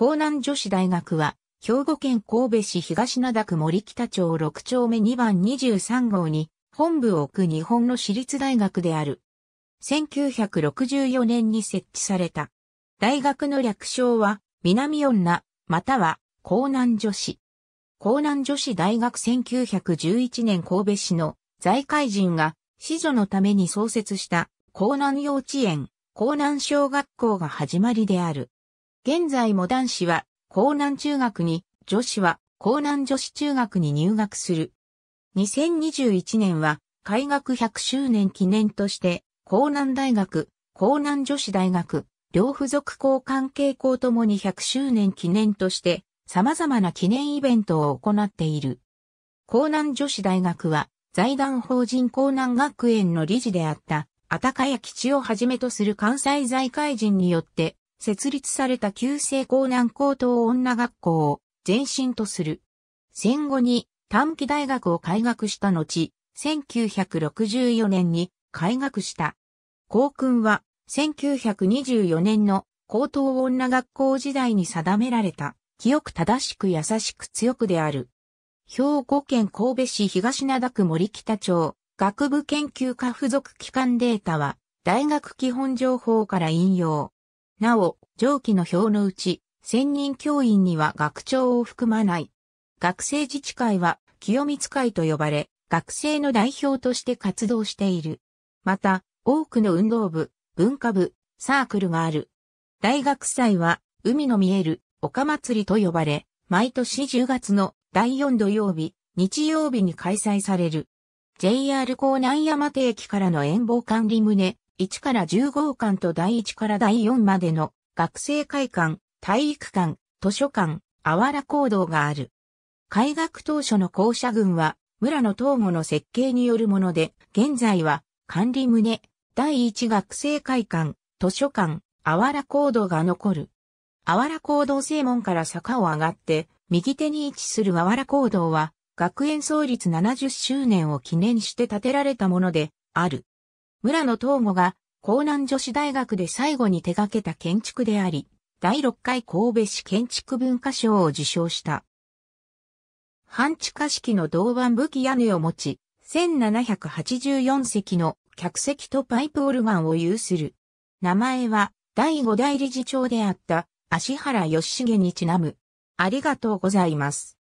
江南女子大学は、兵庫県神戸市東灘区森北町6丁目2番23号に、本部を置く日本の私立大学である。1964年に設置された。大学の略称は、南女、または、江南女子。江南女子大学1911年神戸市の在海人が、子女のために創設した、江南幼稚園、江南小学校が始まりである。現在も男子は、江南中学に、女子は、江南女子中学に入学する。2021年は、開学100周年記念として、江南大学、江南女子大学、両付属校関係校ともに100周年記念として、様々な記念イベントを行っている。江南女子大学は、財団法人江南学園の理事であった、あたかや基地をはじめとする関西財界人によって、設立された旧制高南高等女学校を前身とする。戦後に短期大学を開学した後、1964年に開学した。校訓は1924年の高等女学校時代に定められた、清く正しく優しく強くである。兵庫県神戸市東灘区森北町、学部研究科付属機関データは、大学基本情報から引用。なお、上記の表のうち、専任教員には学長を含まない。学生自治会は清光会と呼ばれ、学生の代表として活動している。また、多くの運動部、文化部、サークルがある。大学祭は、海の見える、丘祭りと呼ばれ、毎年10月の第4土曜日、日曜日に開催される。JR 港南山手駅からの遠望管理棟、1から10号館と第1から第4までの学生会館、体育館、図書館、あわら行動がある。開学当初の校舎群は村の東合の設計によるもので、現在は管理棟、第1学生会館、図書館、あわら行動が残る。あわら行動正門から坂を上がって、右手に位置するあわら行動は、学園創立70周年を記念して建てられたもので、ある。村野東吾が、江南女子大学で最後に手掛けた建築であり、第6回神戸市建築文化賞を受賞した。半地下式の銅板武器屋根を持ち、1784席の客席とパイプオルガンを有する。名前は、第5代理事長であった、足原義重にちなむ。ありがとうございます。